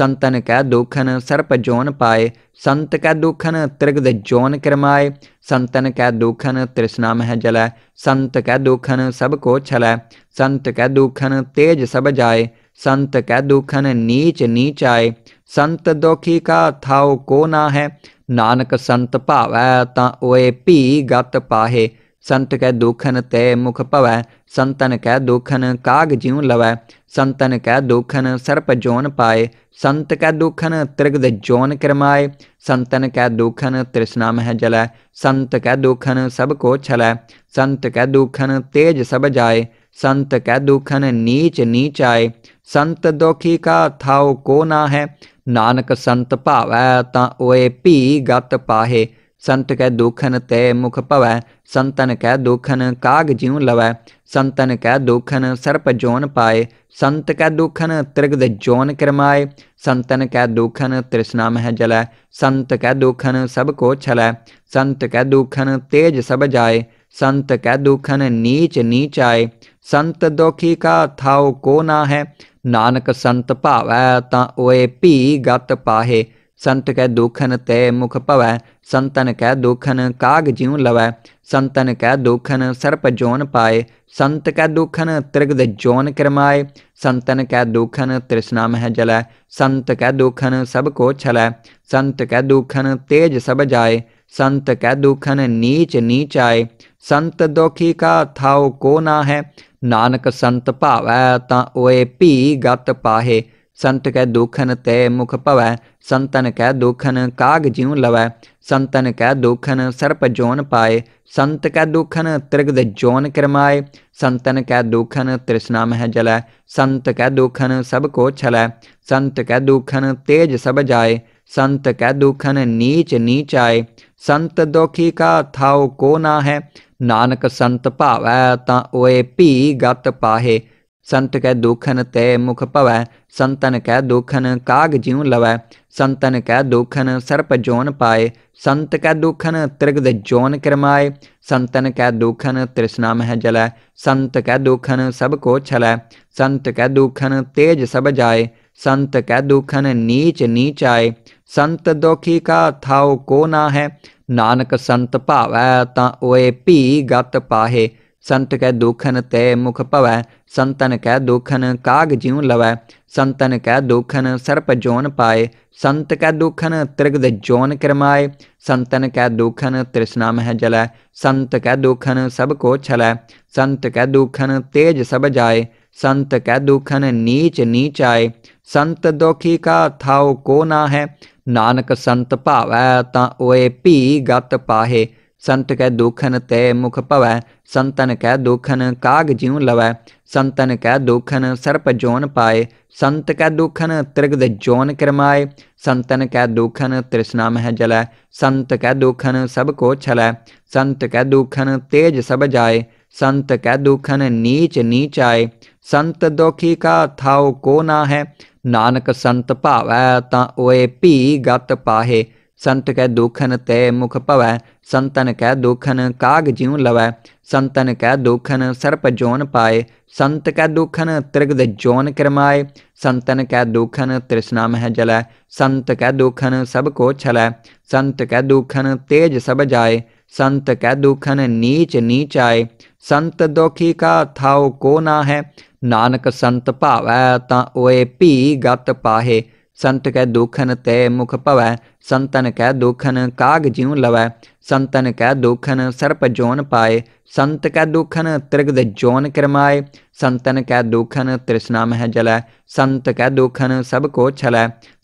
संतन कै दुखन सर्प जोन पाए संत कै दुखन त्रिगद जोन किरमाए संतन कै दुखन तृष्णा मह जलै संत कै दुखन सब को छलै संत कै दुखन तेज सब जाए संत कै दुखन नीच नीच आए संत दुखी का थाओ को ना है नानक संत भावै ता ओए पी गत पाहे संत के दुखन तय मुख पवै संतन कै दुखन काग ज्यों लवै संतन कै दुखन सर्प जोन पाए संत कै दुखन त्रिगद जोन किरमाए संतन कै दुखन तृष्णा मह जलै संत कै दुखन सब को छलै संत कै दुखन तेज सब जाए संत कै दुखन नीच नीच आए संत दुखी का थाओ को ना है नानक संत भावै ता ओए पी गत पाहे संत कै दुखन ते मुख पवै संतन कै दुखन काग ज्यों लवै संतन कै दुखन सर्प जोन पाए संत कै दुखन त्रिगद जोन किरमाए संतन कै दुखन तृष्णा मह जलै संत कै दुखन सब को छलै संत कै दुखन तेज सब जाए संत कै दुखन नीच नीच आए संत दुखी का थाओ को ना है नानक संत भावै ता ओए पी गत पाहे संत कै दुखन तय मुख पवै संतन कै दुखन काग ज्यू लवै संतन कै दुखन सर्प जोन पाए संत कै दुखन त्रिगद जोन किरमाए संतन कै दुखन तृष्णा मह जलै संत कै दुखन सब को छलै संत कै दुखन तेज सब जाए संत कै दुखन नीच नीच आए संत दुखी का थाओ को ना है नानक संत भावै ता ओए पी गत पाहे संत कै दुखन ते मुख पवै संतन कै दुखन काग ज्यों लवै संतन कै दुखन सर्प जोन पाए संत कै दुखन त्रिगद जोन किरमाए संतन कै दुखन तृष्णा मह जलै संत कै दुखन सब को छलै संत कै दुखन तेज सब जाए संत कै दुखन नीच नीच आए संत दुखी का थाओ को ना है नानक संत भावै ता ओए पी गत पाहे संत के दुखन ते मुख पवै संतन के दुखन काग ज्यों लवै संतन के दुखन सर्प जोन पाए संत के दुखन त्रिगद जोन किरमाए संतन कै दुखन तृष्णा मह जलै संत कै दुखन सब को छलै संत के दुखन तेज सब जाए संत कै दुखन नीच नीच आए संत दुखी का थाओ को ना है नानक संत भावै ता ओए पी गत पाहे संत के दुखन ते मुख पवै संतन कै दुखन काग ज्यों लवै संतन कै दुखन सर्प जोन पाए संत कै दुखन त्रिगद जोन किरमाए संतन कै दुखन तृष्णा मह जलै संत कै दुखन सब को छलै संत कै दुखन तेज सब जाए संत कै दुखन नीच नीच आए संत दुखी का थाओ को ना है नानक संत भावै ता ओए पी गत पाहे संत कै दुखन ते मुख पवै संतन कै दुखन काग ज्यों लवै संतन कै दुखन सर्प जोन पाए संत कै दुखन त्रिगद जोन किरमाए संतन कै दुखन तृष्णा मह जलै संत कै दुखन सब को छलै संत कै दुखन तेज सब जाए संत कै दुखन नीच नीच आए संत दुखी का थाओ को ना है नानक संत भावै ता ओए पी गत पाहे संत कै दुखन तय मुख पवै संतन कै दुखन काग ज्यू लवै संतन कै दुखन सर्प जोन पाए संत कै दुखन त्रिगद जोन किरमाए संतन कै दुखन तृष्णा मह जलै संत कै दुखन सब को छलै संत कै दुखन तेज सब जाए संत कै दुखन नीच नीच आए संत दुखी का थाओ को ना है नानक संत भावै ता ओए पी गत पाहे संत कै दुखन ते मुख पवै संतन कै दुखन काग ज्यों लवै संतन कै दुखन सर्प जोन पाए संत कै दुखन त्रिगद जोन किरमाए संतन कै दुखन तृष्णा मह जलै संत कै दुखन सब को छलै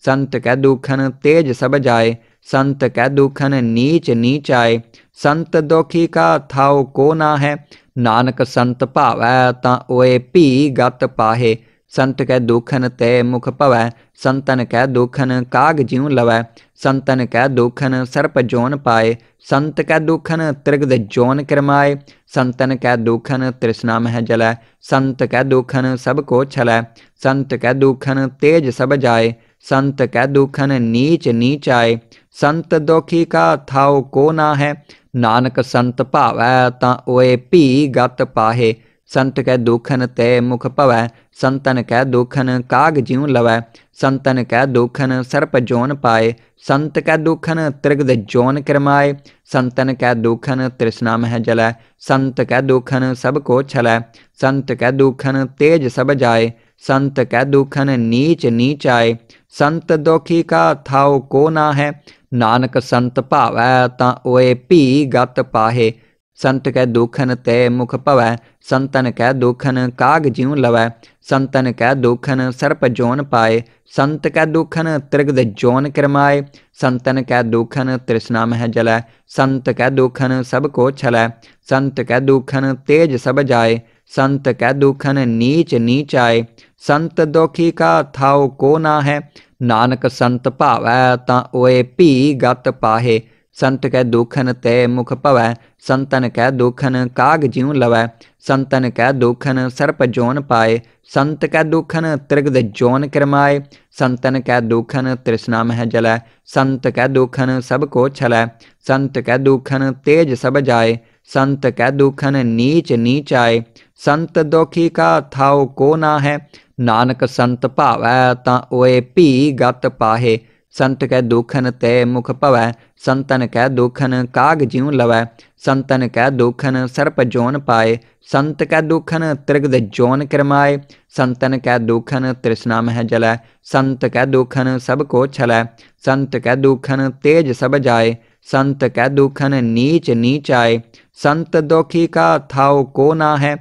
संत कै दुखन तेज सब जाए संत कै दुखन नीच नीच आए संत दुखी का थाओ को ना है नानक संत भावै ता ओए पी गत पाहे संत कै दुखन ते मुख पवै संतन कै दुखन काग ज्यों लवै संतन कै दुखन सर्प जोन पाए संत कै दुखन त्रिगद जोन किरमाए संतन कै दुखन तृष्णा मह जलै संत कै दुखन सब को छलै संत कै दुखन तेज सब जाए संत कै दुखन नीच नीच आए संत दुखी का थाओ को ना है नानक संत भावै ता ओए पी गत पाहे संत कै दुखन ते मुख पवै संतन कै दुखन काग ज्यों लवै संतन कै दुखन सर्प जोन पाए संत कै दुखन त्रिगद जोन किरमाए संतन कै दुखन तृष्णा मह जलै संत कै दुखन सब को छलै संत कै दुखन तेज सब जाए संत कै दुखन नीच नीच आए संत दुखी का थाओ को ना है नानक संत भावै ता ओए पी गत पाहे संत कै दुखन ते मुख पवै संतन कै दुखन काग ज्यों लवै संतन कै दुखन सर्प जोन पाए संत कै दुखन त्रिगद जोन किरमाए संतन कै दुखन तृष्णा मह जलै संत कै दुखन सब को छलै संत कै दुखन तेज सब जाए संत कै दुखन नीच नीच आए संत दुखी का थाओ को ना है नानक संत भावै ता ओए पी गत पाहे संत कै दुखन तय मुख पवै संतन कै दुखन काग ज्यू लवै संतन कै दुखन सर्प जोन पाए संत कै दुखन त्रिगद जोन किरमाए संतन कै दुखन तृष्णा मह जलै संत कै दुखन सब को छलै संत कै दुखन तेज सब जाए संत कै दुखन नीच नीच आए संत दुखी का थाओ को ना है नानक संत भावै ता ओए पी गत पाहे संत कै दुखन ते मुख पवै संतन कै दुखन काग ज्यों लवै संतन कै दुखन सर्प जोन पाए संत कै दुखन त्रिगद जोन किरमाए संतन कै दुखन तृष्णा मह जलै संत कै दुखन सब को छलै संत कै दुखन तेज सब जाए संत कै दुखन नीच नीच आए संत दुखी का थाओ को ना है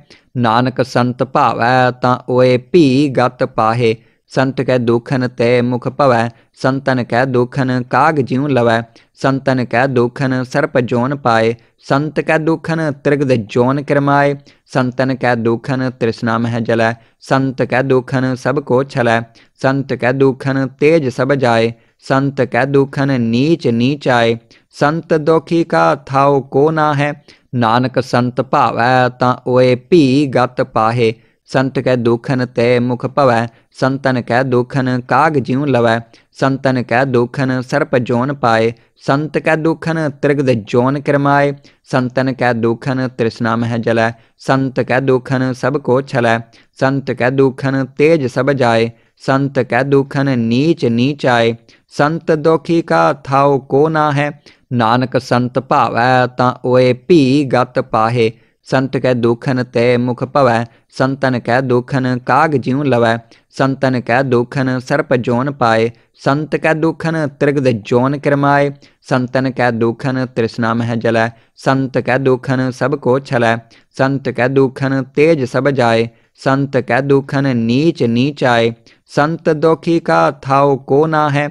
नानक संत भावै ता ओए पी गत पाहे संत कै दुखन ते मुख पवै संतन कै दुखन काग ज्यों लवै संतन कै दुखन सर्प जोन पाए संत कै दुखन त्रिगद जोन किरमाए संतन कै दुखन तृष्णा मह जलै संत कै दुखन सब को छलै संत कै दुखन तेज सब जाए संत कै दुखन नीच नीच आए संत दुखी का थाओ को ना है नानक संत भावै ता ओए पी गत पाहे संत कै दुखन ते मुख पवै संतन कै दुखन काग ज्यों लवै संतन कै दुखन सर्प जोन पाए संत कै दुखन त्रिगद जोन किरमाए संतन कै दुखन तृष्णा मह जलै संत कै दुखन सब को छलै संत कै दुखन तेज सब जाए संत कै दुखन नीच नीच आए संत दुखी का थाओ को ना है नानक संत भावै ता ओए पी गत पाहे संत कै दुखन ते मुख पवै संतन कै दुखन काग ज्यों लवै संतन कै दुखन सर्प जोन पाए संत कै दुखन त्रिगद जोन किरमाए संतन कै दुखन तृष्णा मह जलै संत कै दुखन सब को छलै संत कै दुखन तेज सब जाए संत कै दुखन नीच नीच आए संत दुखी का थाओ को ना है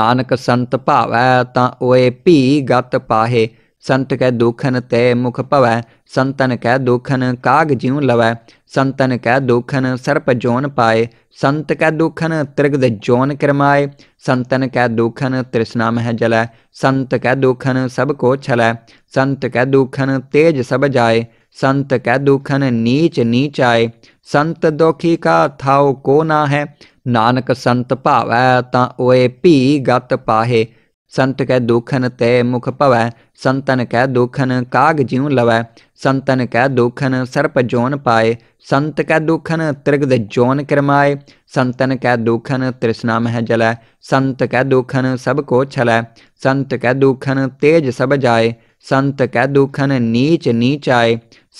नानक संत भावै ता ओए पी गत पाहे संत के दुखन ते मुख पवै संतन कै दुखन काग ज्यू लवै संतन कै दुखन सर्प जोन पाए संत कै दुखन त्रिगद जोन किरमाए संतन कै दुखन तृष्णा मह जलै संत कै दुखन सब को छलै संत कै दुखन तेज सब जाए संत कै दुखन नीच नीच आए संत दुखी का थाओ को ना है नानक संत भावै ता ओए पी गत पाहे संत कै दुखन ते मुख पवै संतन कै दुखन काग ज्यू लवै संतन कै दुखन सर्प जोन पाए संत कै दुखन त्रिगद जोन किरमाए संतन कै दुखन तृष्णा मह जलै संत कै दुखन सब को छलै संत कै दुखन तेज सब जाए संत कै दुखन नीच नीच आए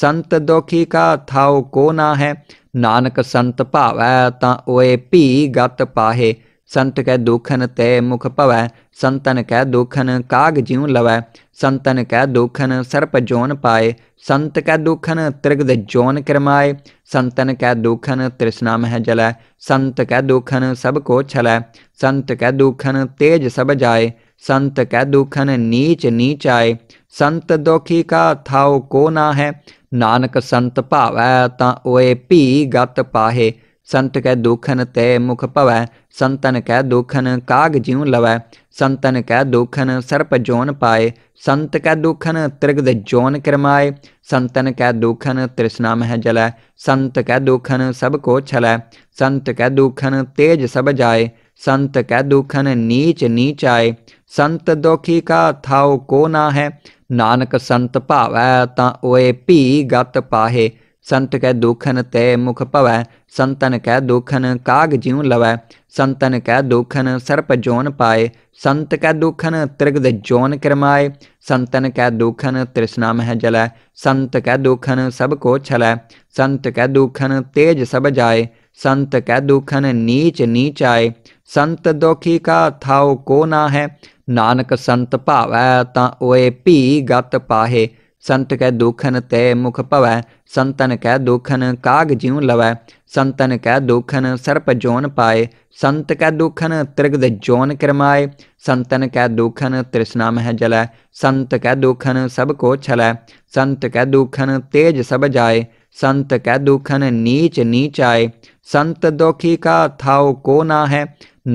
संत दुखी का थाओ को ना है नानक संत भावै ता ओए पी गत पाहे संत कै दुखन ते मुख पवै संतन कै दुखन काग ज्यों लवै संतन कै दुखन सर्प जोन पाए संत कै दुखन त्रिगद जोन किरमाए संतन कै दुखन तृष्णा मह जलै संत कै दुखन सब को छलै संत कै दुखन तेज सब जाए संत कै दुखन नीच नीच आए संत दुखी का थाओ को ना है नानक संत भावै ता ओए पी गत पाहे संत कै दुखन ते मुख पवै संतन कै दुखन काग ज्यों लवै संतन कै दुखन सर्प जोन पाए संत कै दुखन त्रिगद जोन किरमाए संतन कै दुखन तृष्णा मह जलै संत कै दुखन सब को छलै संत कै दुखन तेज सब जाए संत कै दुखन नीच नीच आए संत दुखी का थाओ को ना है नानक संत भावै ता ओए पी गत पाहे संत कै दुखन ते मुख पवै संतन कै दुखन काग ज्यों लवै संतन कै दुखन सर्प जोन पाए संत कै दुखन त्रिगद जोन किरमाए संतन कै दुखन तृष्णा मह जलै संत कै दुखन सब को छलै संत कै दुखन तेज सब जाए संत कै दुखन नीच नीच आए संत दुखी का थाओ को ना है नानक संत भावै ता ओए पी गत पाहे संत के दुखन ते मुख पवै संतन कै दुखन काग ज्यू लवै संतन कै दुखन सर्प जोन पाए संत कै दुखन त्रिगद जोन किरमाए संतन कै दुखन तृष्णा मह जलै संत कै दुखन सब को छलै संत कै दुखन तेज सब जाए संत कै दुखन नीच नीच आए संत दुखी का थाओ को ना है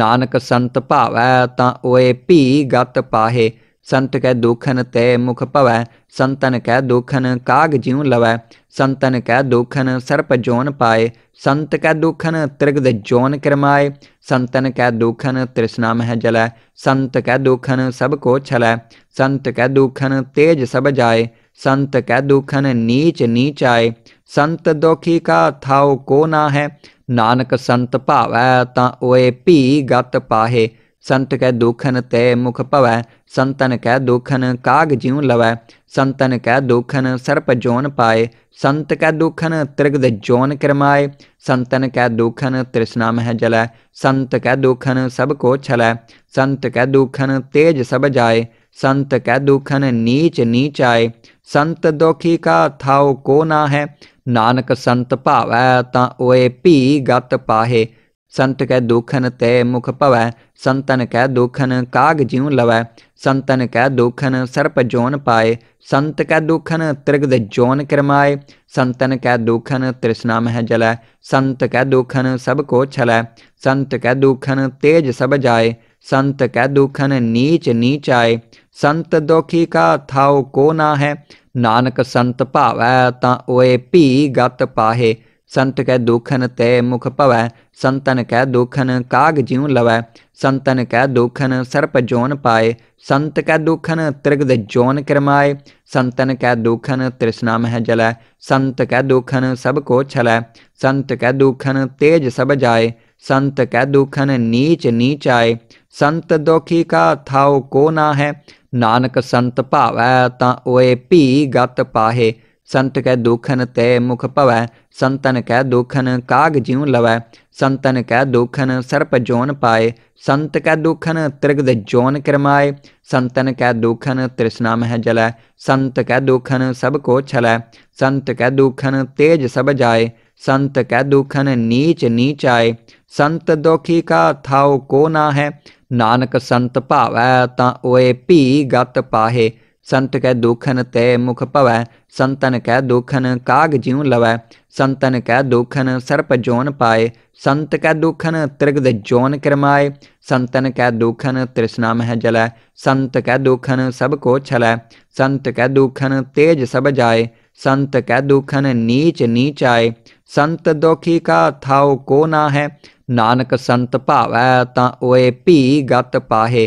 नानक संत भावै ता ओए पी गत पाहे संत कै दुखन ते मुख पवै संतन कै दुखन काग ज्यों लवै संतन कै दुखन सर्प जोन पाए संत कै दुखन त्रिगद जोन किरमाए संतन कै दुखन तृष्णा मह जलै संत कै दुखन सब को छलै संत कै दुखन तेज सब जाए संत कै दुखन नीच नीच आए संत दुखी का थाओ को ना है नानक संत भावै ता ओए पी गत पाहे संत कै दुखन ते मुख पवै संतन कै दुखन काग ज्यों लवै संतन कै दुखन सर्प जोन पाए संत कै दुखन त्रिगद जोन किरमाए संतन कै दुखन तृष्णा मह जलै संत कै दुखन सब को छलै संत कै दुखन तेज सब जाए संत कै दुखन नीच नीच आए संत दुखी का थाओ को ना है नानक संत भावै ता ओए पी गत पाहे संत कै दुखन ते मुख पवै संतन कै दुखन काग ज्यों लवै संतन कै दुखन सर्प जोन पाए संत कै दुखन त्रिगद जोन किरमाए संतन कै दुखन तृष्णा मह जलै संत कै दुखन सब को छलै संत कै दुखन तेज सब जाए संत कै दुखन नीच नीच आए संत दुखी का थाओ को ना है नानक संत भावै ता ओए पी गत पाहे संत कै दुखन ते मुख पवै संतन कै दुखन काग ज्यों लवै संतन कै दुखन सर्प जोन पाए संत कै दुखन त्रिगद जोन किरमाए संतन कै दुखन तृष्णा मह जलै संत कै दुखन सब को छलै संत कै दुखन तेज सब जाए संत कै दुखन नीच नीच आए संत दुखी का थाओ को ना है नानक संत भावै ता ओए पी गत पाहे संत के दुखन ते मुख पवै संतन कै दुखन काग ज्यू लवै संतन कै दुखन सर्प जोन पाए संत कै दुखन त्रिगद जोन किरमाए संतन कै दुखन तृष्णा मह जलै संत कै दुखन सब को छलै संत कै दुखन तेज सब जाए संत कै दुखन नीच नीच आए संत दुखी का थाओ को ना है नानक संत भावै ता ओए पी गत पाहे संत कै दुखन ते मुख पवै संतन कै दुखन काग ज्यों लवै संतन कै दुखन सर्प जोन पाए संत कै दुखन त्रिगद जोन किरमाए संतन कै दुखन तृष्णा मह जलै संत कै दुखन सब को छलै संत कै दुखन तेज सब जाए संत कै दुखन नीच नीच आए संत दुखी का थाओ को ना है नानक संत भावै ता ओए पी गत पाहे